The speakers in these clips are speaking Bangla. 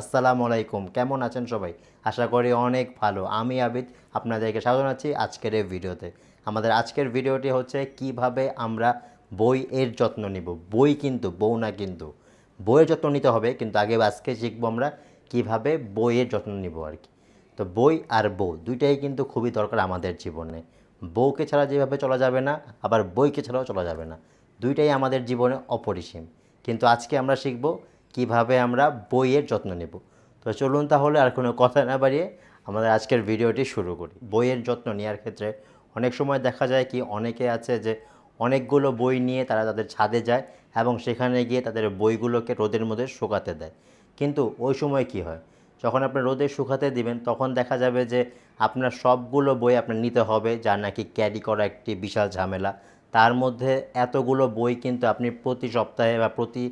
আসসালামু আলাইকুম কেমন আছেন সবাই আশা করি অনেক ভালো আমি আবিদ আপনাদেরকে স্বাগত জানাচ্ছি আজকের এই ভিডিওতে আমাদের আজকের ভিডিওটি হচ্ছে কিভাবে আমরা বই এর যত্ন নিব বই কিন্তু বউ না কিন্তু বইয়ের যত্ন নিতে হবে কিন্তু আগে আজকে শিখবো আমরা কিভাবে বইয়ের যত্ন নিব আর কি তো বই আর বউ দুইটাই কিন্তু খুবই দরকার আমাদের জীবনে বউকে ছাড়া যেভাবে চলা যাবে না আবার বইকে ছাড়াও চলা যাবে না দুইটাই আমাদের জীবনে অপরিসীম কিন্তু আজকে আমরা শিখবো কিভাবে আমরা বইয়ের যত্ন নেব তো চলুন তাহলে আর কোনো কথা না বাড়িয়ে আমাদের আজকের ভিডিওটি শুরু করি বইয়ের যত্ন নেওয়ার ক্ষেত্রে অনেক সময় দেখা যায় কি অনেকে আছে যে অনেকগুলো বই নিয়ে তারা তাদের ছাদে যায় এবং সেখানে গিয়ে তাদের বইগুলোকে রোদের মধ্যে শুকাতে দেয় কিন্তু ওই সময় কি হয় যখন আপনি রোদে শুকাতে দিবেন তখন দেখা যাবে যে আপনার সবগুলো বই আপনার নিতে হবে যা নাকি ক্যারি করা একটি বিশাল ঝামেলা তার মধ্যে এতগুলো বই কিন্তু আপনি প্রতি সপ্তাহে বা প্রতি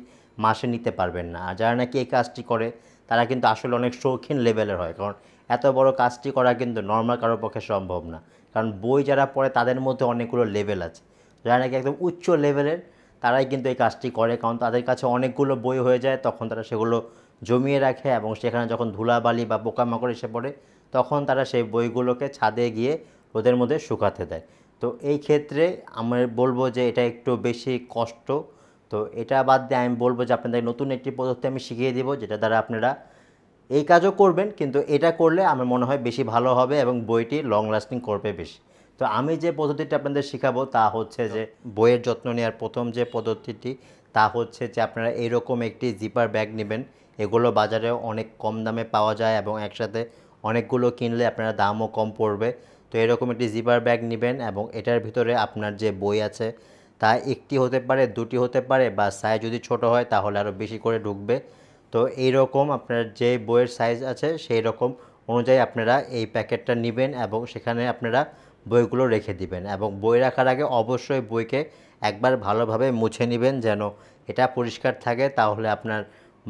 মাসে নিতে পারবেন না আর যারা নাকি এই কাজটি করে তারা কিন্তু আসলে অনেক শৌখিন লেভেলের হয় কারণ এত বড় কাজটি করা কিন্তু নর্মাল কারোর পক্ষে সম্ভব না কারণ বই যারা পড়ে তাদের মধ্যে অনেকগুলো লেভেল আছে যারা নাকি একদম উচ্চ লেভেলের তারাই কিন্তু এই কাজটি করে কারণ তাদের কাছে অনেকগুলো বই হয়ে যায় তখন তারা সেগুলো জমিয়ে রাখে এবং সেখানে যখন ধুলাবালি বা পোকামাকড় এসে পড়ে তখন তারা সেই বইগুলোকে ছাদে গিয়ে ওদের মধ্যে শুকাতে দেয় তো এই ক্ষেত্রে আমরা বলবো যে এটা একটু বেশি কষ্ট তো এটা বাদ দিয়ে আমি বলবো যে আপনাদের নতুন একটি পদ্ধতি আমি শিখিয়ে দেবো যেটা দ্বারা আপনারা এই কাজও করবেন কিন্তু এটা করলে আমার মনে হয় বেশি ভালো হবে এবং বইটি লং লাস্টিং করবে বেশি তো আমি যে পদ্ধতিটা আপনাদের শেখাবো তা হচ্ছে যে বইয়ের যত্ন নেওয়ার প্রথম যে পদ্ধতিটি তা হচ্ছে যে আপনারা এরকম একটি জিপার ব্যাগ নেবেন এগুলো বাজারে অনেক কম দামে পাওয়া যায় এবং একসাথে অনেকগুলো কিনলে আপনারা দামও কম পড়বে তো এরকম একটি জিপার ব্যাগ নেবেন এবং এটার ভিতরে আপনার যে বই আছে তা একটি হতে পারে দুটি হতে পারে বা সাইজ যদি ছোট হয় তাহলে আরও বেশি করে ঢুকবে তো এই রকম আপনার যে বইয়ের সাইজ আছে সেই রকম অনুযায়ী আপনারা এই প্যাকেটটা নেবেন এবং সেখানে আপনারা বইগুলো রেখে দিবেন এবং বই রাখার আগে অবশ্যই বইকে একবার ভালোভাবে মুছে নেবেন যেন এটা পরিষ্কার থাকে তাহলে আপনার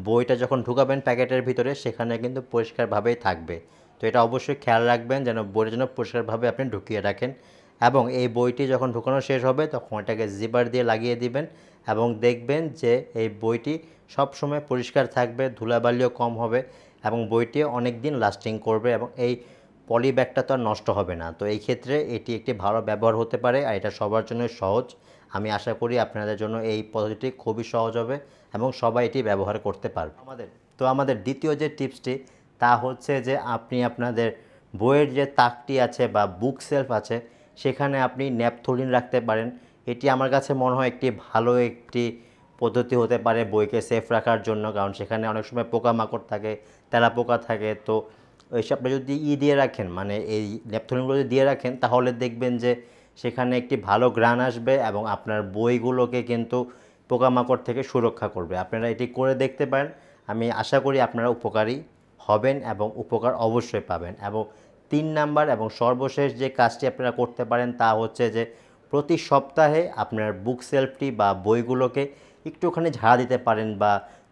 বইটা যখন ঢুকাবেন প্যাকেটের ভিতরে সেখানে কিন্তু পরিষ্কারভাবেই থাকবে তো এটা অবশ্যই খেয়াল রাখবেন যেন বইটা যেন পরিষ্কারভাবে আপনি ঢুকিয়ে রাখেন এবং এই বইটি যখন ঢুকানো শেষ হবে তখন এটাকে জিপার দিয়ে লাগিয়ে দিবেন এবং দেখবেন যে এই বইটি সবসময় পরিষ্কার থাকবে ধুলাবালিও কম হবে এবং বইটি অনেক দিন লাস্টিং করবে এবং এই পলি ব্যাগটা তো আর নষ্ট হবে না তো এই ক্ষেত্রে এটি একটি ভালো ব্যবহার হতে পারে আর এটা সবার জন্য সহজ আমি আশা করি আপনাদের জন্য এই পদ্ধতিটি খুবই সহজ হবে এবং সবাই এটি ব্যবহার করতে পারবে আমাদের তো আমাদের দ্বিতীয় যে টিপসটি তা হচ্ছে যে আপনি আপনাদের বইয়ের যে তাকটি আছে বা বুক সেলফ আছে সেখানে আপনি ন্যাপথোলিন রাখতে পারেন এটি আমার কাছে মনে হয় একটি ভালো একটি পদ্ধতি হতে পারে বইকে সেফ রাখার জন্য কারণ সেখানে অনেক সময় পোকামাকড় থাকে তেলা পোকা থাকে তো আপনি যদি ই দিয়ে রাখেন মানে এই ন্যাপথোলিনগুলো যদি দিয়ে রাখেন তাহলে দেখবেন যে সেখানে একটি ভালো গ্রান আসবে এবং আপনার বইগুলোকে কিন্তু পোকামাকড় থেকে সুরক্ষা করবে আপনারা এটি করে দেখতে পারেন আমি আশা করি আপনারা উপকারী হবেন এবং উপকার অবশ্যই পাবেন এবং তিন নাম্বার এবং সর্বশেষ যে কাজটি আপনারা করতে পারেন তা হচ্ছে যে প্রতি সপ্তাহে আপনার বুক সেলফটি বা বইগুলোকে একটুখানি ঝাড়া দিতে পারেন বা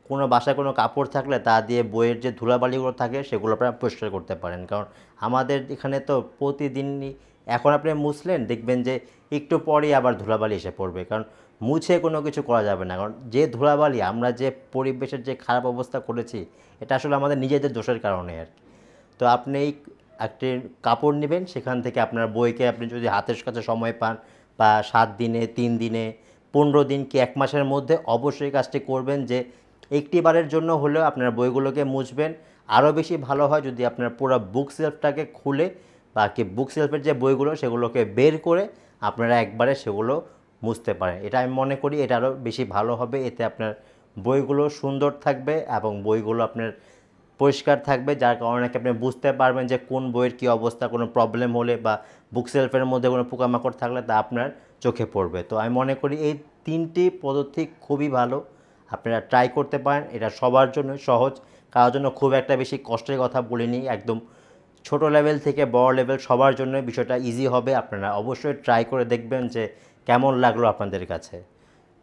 কোনো বাসায় কোনো কাপড় থাকলে তা দিয়ে বইয়ের যে ধুলাবালিগুলো থাকে সেগুলো আপনারা পরিষ্কার করতে পারেন কারণ আমাদের এখানে তো প্রতিদিনই এখন আপনি মুছলেন দেখবেন যে একটু পরেই আবার ধুলাবালি এসে পড়বে কারণ মুছে কোনো কিছু করা যাবে না কারণ যে ধুলাবালি আমরা যে পরিবেশের যে খারাপ অবস্থা করেছি এটা আসলে আমাদের নিজেদের দোষের কারণে আর তো আপনি একটি কাপড় নেবেন সেখান থেকে আপনার বইকে আপনি যদি হাতের কাছে সময় পান বা সাত দিনে তিন দিনে পনেরো দিন কি এক মাসের মধ্যে অবশ্যই কাজটি করবেন যে একটি বারের জন্য হলেও আপনার বইগুলোকে মুছবেন আরও বেশি ভালো হয় যদি আপনার পুরো বুক সেলফটাকে খুলে বা কি বুক সেলফের যে বইগুলো সেগুলোকে বের করে আপনারা একবারে সেগুলো মুছতে পারেন এটা আমি মনে করি এটা আরও বেশি ভালো হবে এতে আপনার বইগুলো সুন্দর থাকবে এবং বইগুলো আপনার পরিষ্কার থাকবে যার কারণে কি আপনি বুঝতে পারবেন যে কোন বইয়ের কি অবস্থা কোনো প্রবলেম হলে বা বুক সেলফের মধ্যে কোনো পোকামাকড় থাকলে তা আপনার চোখে পড়বে তো আমি মনে করি এই তিনটি পদ্ধতি খুবই ভালো আপনারা ট্রাই করতে পারেন এটা সবার জন্য সহজ কারোর জন্য খুব একটা বেশি কষ্টের কথা বলিনি একদম ছোট লেভেল থেকে বড় লেভেল সবার জন্য বিষয়টা ইজি হবে আপনারা অবশ্যই ট্রাই করে দেখবেন যে কেমন লাগলো আপনাদের কাছে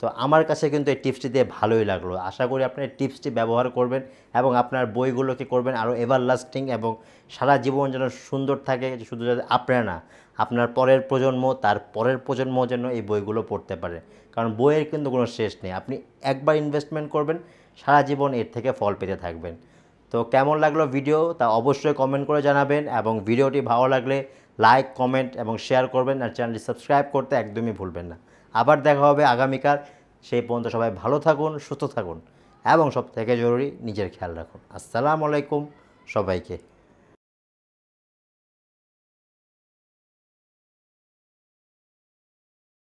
তো আমার কাছে কিন্তু এই টিপসটি দিয়ে ভালোই লাগলো আশা করি আপনার টিপসটি ব্যবহার করবেন এবং আপনার বইগুলোকে করবেন আরও এভার লাস্টিং এবং সারা জীবন যেন সুন্দর থাকে শুধু যাতে আপনার না আপনার পরের প্রজন্ম তার পরের প্রজন্ম যেন এই বইগুলো পড়তে পারে কারণ বইয়ের কিন্তু কোনো শেষ নেই আপনি একবার ইনভেস্টমেন্ট করবেন সারা জীবন এর থেকে ফল পেতে থাকবেন তো কেমন লাগলো ভিডিও তা অবশ্যই কমেন্ট করে জানাবেন এবং ভিডিওটি ভালো লাগলে লাইক কমেন্ট এবং শেয়ার করবেন আর চ্যানেলটি সাবস্ক্রাইব করতে একদমই ভুলবেন না আবার দেখা হবে আগামীকাল সেই পর্যন্ত সবাই ভালো থাকুন সুস্থ থাকুন এবং সব থেকে জরুরি নিজের খেয়াল রাখুন আসসালামু আলাইকুম সবাইকে